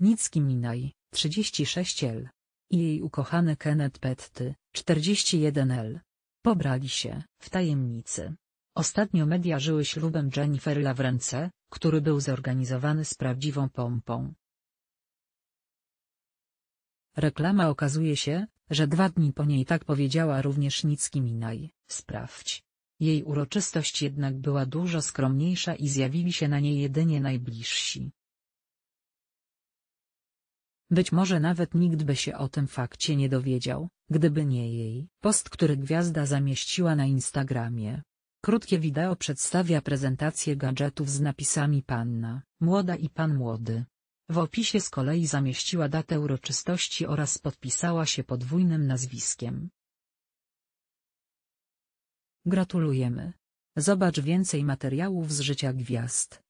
Nicki Minaj, 36L. I jej ukochany Kenneth Petty, 41L. Pobrali się w tajemnicy. Ostatnio media żyły ślubem Jennifer Lawrence, który był zorganizowany z prawdziwą pompą. Reklama okazuje się, że dwa dni po niej tak powiedziała również Nicki Minaj, sprawdź. Jej uroczystość jednak była dużo skromniejsza i zjawili się na niej jedynie najbliżsi. Być może nawet nikt by się o tym fakcie nie dowiedział, gdyby nie jej. Post, który gwiazda zamieściła na Instagramie. Krótkie wideo przedstawia prezentację gadżetów z napisami Panna, Młoda i Pan Młody. W opisie z kolei zamieściła datę uroczystości oraz podpisała się podwójnym nazwiskiem. Gratulujemy. Zobacz więcej materiałów z życia gwiazd.